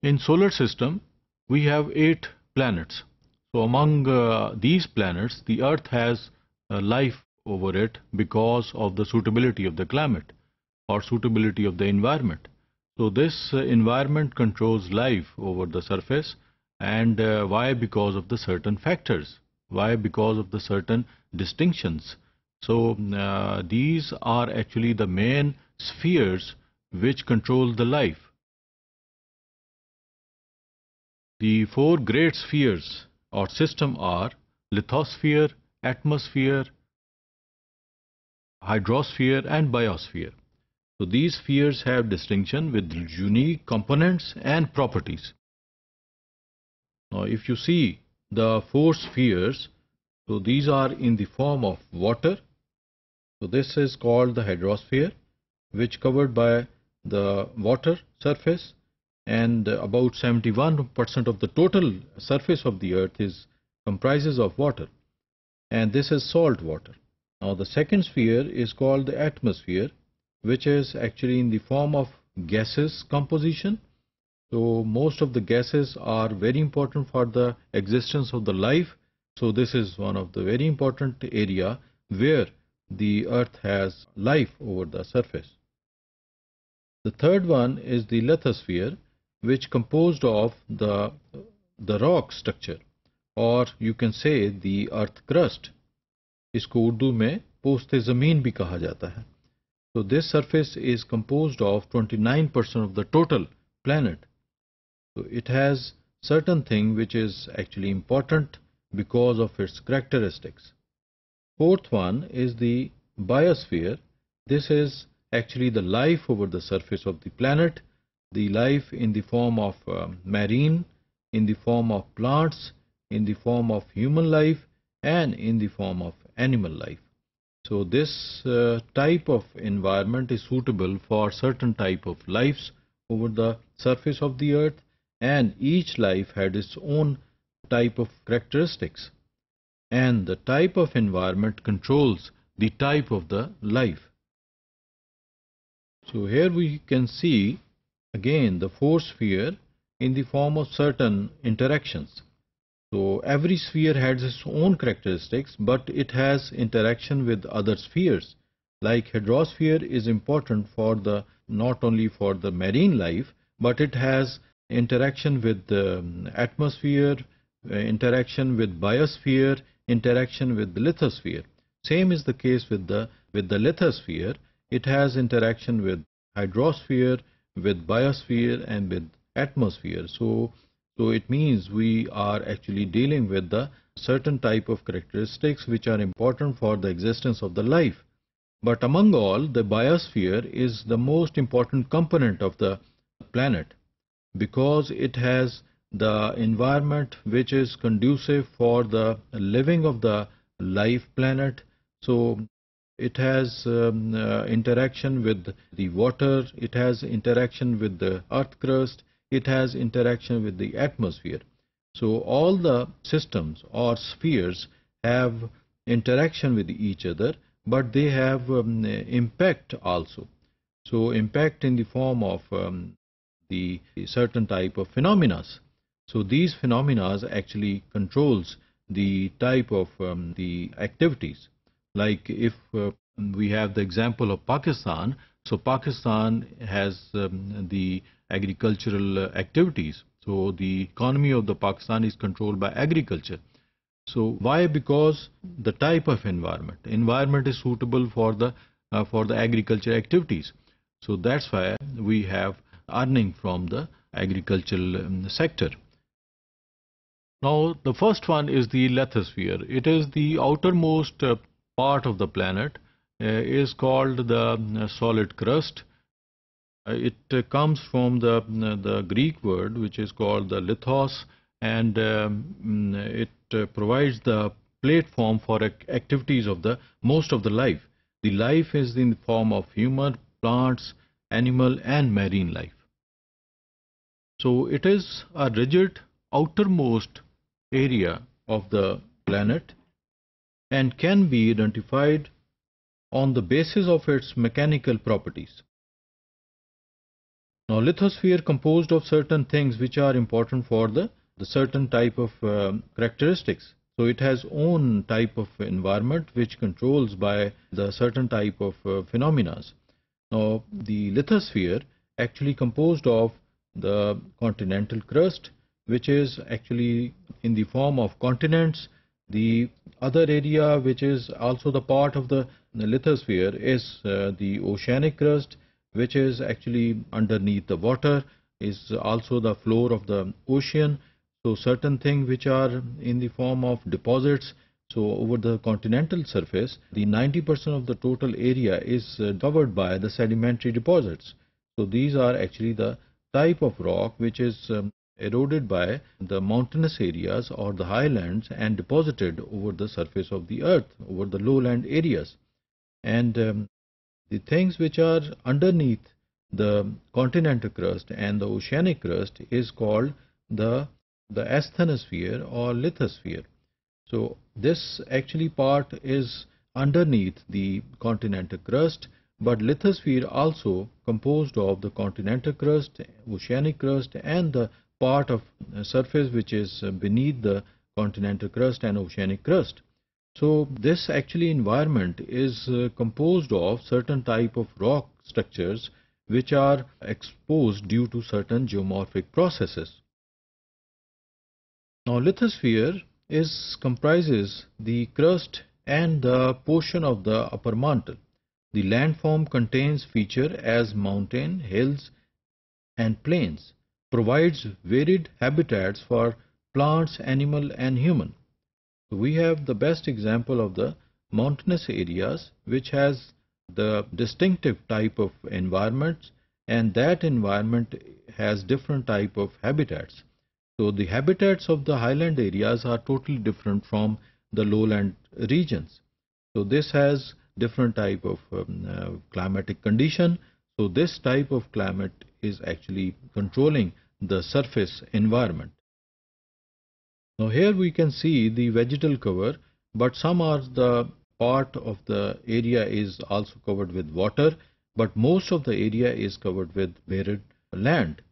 In solar system, we have eight planets. So among uh, these planets, the Earth has uh, life over it because of the suitability of the climate or suitability of the environment. So this uh, environment controls life over the surface and uh, why? Because of the certain factors. Why? Because of the certain distinctions. So uh, these are actually the main spheres which control the life The four great spheres or system are lithosphere, atmosphere, hydrosphere and biosphere. So these spheres have distinction with unique components and properties. Now if you see the four spheres, so these are in the form of water. So this is called the hydrosphere which covered by the water surface and about 71% of the total surface of the earth is comprises of water and this is salt water. Now the second sphere is called the atmosphere which is actually in the form of gases composition. So most of the gases are very important for the existence of the life. So this is one of the very important area where the earth has life over the surface. The third one is the lithosphere which composed of the, the rock structure or you can say the earth crust. इसको उर्दू में पोस्त ज़मीन भी कहा जाता है So this surface is composed of 29% of the total planet. So it has certain thing which is actually important because of its characteristics. Fourth one is the biosphere. This is actually the life over the surface of the planet the life in the form of uh, marine, in the form of plants, in the form of human life, and in the form of animal life. So this uh, type of environment is suitable for certain type of lives over the surface of the earth and each life had its own type of characteristics and the type of environment controls the type of the life. So here we can see again the four sphere in the form of certain interactions. So every sphere has its own characteristics but it has interaction with other spheres. Like hydrosphere is important for the not only for the marine life but it has interaction with the um, atmosphere, uh, interaction with biosphere, interaction with the lithosphere. Same is the case with the with the lithosphere. It has interaction with hydrosphere, with biosphere and with atmosphere. So, so it means we are actually dealing with the certain type of characteristics which are important for the existence of the life. But among all, the biosphere is the most important component of the planet because it has the environment which is conducive for the living of the life planet. So it has um, uh, interaction with the water, it has interaction with the earth crust, it has interaction with the atmosphere. So all the systems or spheres have interaction with each other, but they have um, impact also. So impact in the form of um, the certain type of phenomena. So these phenomena actually controls the type of um, the activities. Like if uh, we have the example of Pakistan, so Pakistan has um, the agricultural activities. So the economy of the Pakistan is controlled by agriculture. So why? Because the type of environment, environment is suitable for the uh, for the agriculture activities. So that's why we have earning from the agricultural um, sector. Now the first one is the lithosphere. It is the outermost uh, part of the planet uh, is called the uh, solid crust. Uh, it comes from the, the Greek word which is called the lithos and um, mm, it provides the platform for activities of the most of the life. The life is in the form of human, plants, animal and marine life. So it is a rigid outermost area of the planet and can be identified on the basis of its mechanical properties. Now lithosphere composed of certain things which are important for the, the certain type of um, characteristics. So it has own type of environment which controls by the certain type of uh, phenomena. Now the lithosphere actually composed of the continental crust which is actually in the form of continents, the other area which is also the part of the, lithosphere is uh, the oceanic crust which is actually underneath the water is also the floor of the ocean so certain things which are in the form of deposits so over the continental surface the 90% of the total area is uh, covered by the sedimentary deposits so these are actually the type of rock which is um, eroded by the mountainous areas or the highlands and deposited over the surface of the earth, over the lowland areas. And um, the things which are underneath the continental crust and the oceanic crust is called the, the asthenosphere or lithosphere. So this actually part is underneath the continental crust but lithosphere also composed of the continental crust, oceanic crust and the part of surface which is uh, beneath the continental crust and oceanic crust. So this actually environment is uh, composed of certain type of rock structures which are exposed due to certain geomorphic processes. Now lithosphere is comprises the crust and the portion of the upper mantle. The landform contains feature as mountain, hills and plains provides varied habitats for plants, animal and human. We have the best example of the mountainous areas which has the distinctive type of environments and that environment has different type of habitats. So the habitats of the highland areas are totally different from the lowland regions. So this has different type of um, uh, climatic condition so this type of climate is actually controlling the surface environment. Now here we can see the vegetal cover but some are the part of the area is also covered with water but most of the area is covered with barren land.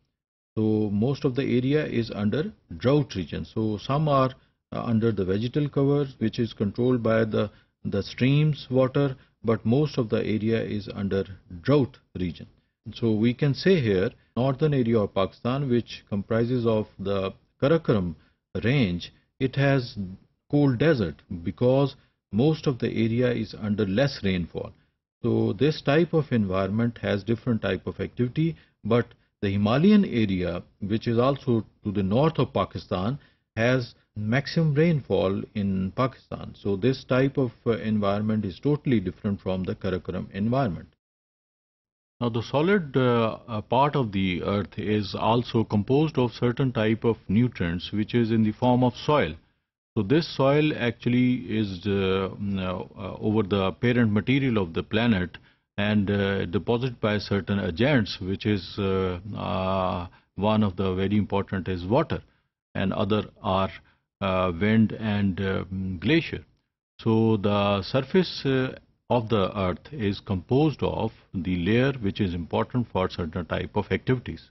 So most of the area is under drought region. So some are uh, under the vegetal cover which is controlled by the, the streams water but most of the area is under drought region. So we can say here northern area of Pakistan which comprises of the Karakoram range it has cold desert because most of the area is under less rainfall. So this type of environment has different type of activity but the Himalayan area which is also to the north of Pakistan has maximum rainfall in Pakistan. So this type of uh, environment is totally different from the Karakoram environment. Now the solid uh, uh, part of the earth is also composed of certain type of nutrients which is in the form of soil. So this soil actually is uh, uh over the parent material of the planet and uh, deposited by certain agents which is one of the very important is water and other are uh, wind and uh, glacier. So the surface uh, of the earth is composed of the layer which is important for certain type of activities.